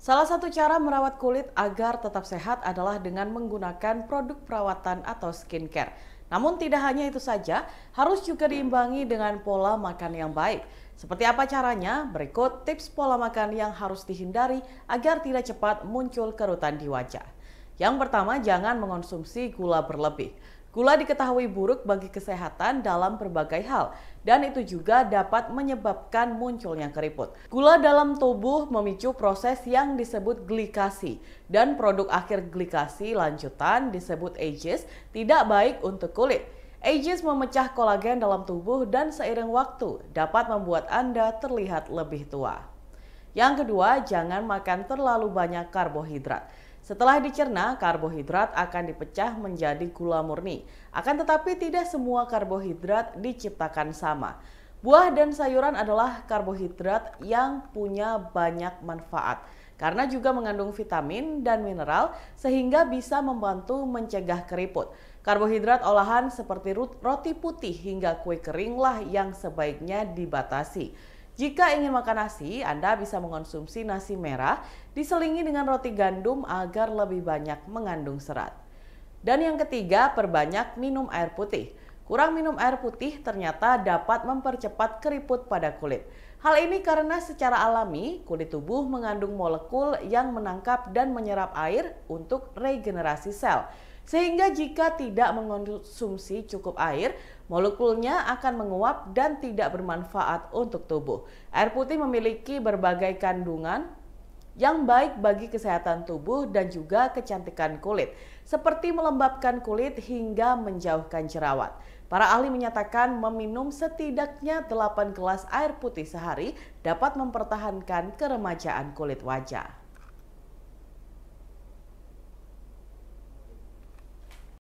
Salah satu cara merawat kulit agar tetap sehat adalah dengan menggunakan produk perawatan atau skincare. Namun tidak hanya itu saja, harus juga diimbangi dengan pola makan yang baik. Seperti apa caranya? Berikut tips pola makan yang harus dihindari agar tidak cepat muncul kerutan di wajah. Yang pertama, jangan mengonsumsi gula berlebih. Gula diketahui buruk bagi kesehatan dalam berbagai hal, dan itu juga dapat menyebabkan munculnya keriput. Gula dalam tubuh memicu proses yang disebut glikasi, dan produk akhir glikasi lanjutan disebut ages tidak baik untuk kulit. Ages memecah kolagen dalam tubuh dan seiring waktu dapat membuat Anda terlihat lebih tua. Yang kedua, jangan makan terlalu banyak karbohidrat. Setelah dicerna, karbohidrat akan dipecah menjadi gula murni. Akan tetapi tidak semua karbohidrat diciptakan sama. Buah dan sayuran adalah karbohidrat yang punya banyak manfaat karena juga mengandung vitamin dan mineral sehingga bisa membantu mencegah keriput. Karbohidrat olahan seperti roti putih hingga kue keringlah yang sebaiknya dibatasi. Jika ingin makan nasi, Anda bisa mengonsumsi nasi merah diselingi dengan roti gandum agar lebih banyak mengandung serat. Dan yang ketiga, perbanyak minum air putih. Kurang minum air putih ternyata dapat mempercepat keriput pada kulit. Hal ini karena secara alami kulit tubuh mengandung molekul yang menangkap dan menyerap air untuk regenerasi sel. Sehingga jika tidak mengonsumsi cukup air, Molekulnya akan menguap dan tidak bermanfaat untuk tubuh. Air putih memiliki berbagai kandungan yang baik bagi kesehatan tubuh dan juga kecantikan kulit, seperti melembabkan kulit hingga menjauhkan jerawat. Para ahli menyatakan meminum setidaknya 8 gelas air putih sehari dapat mempertahankan keremajaan kulit wajah.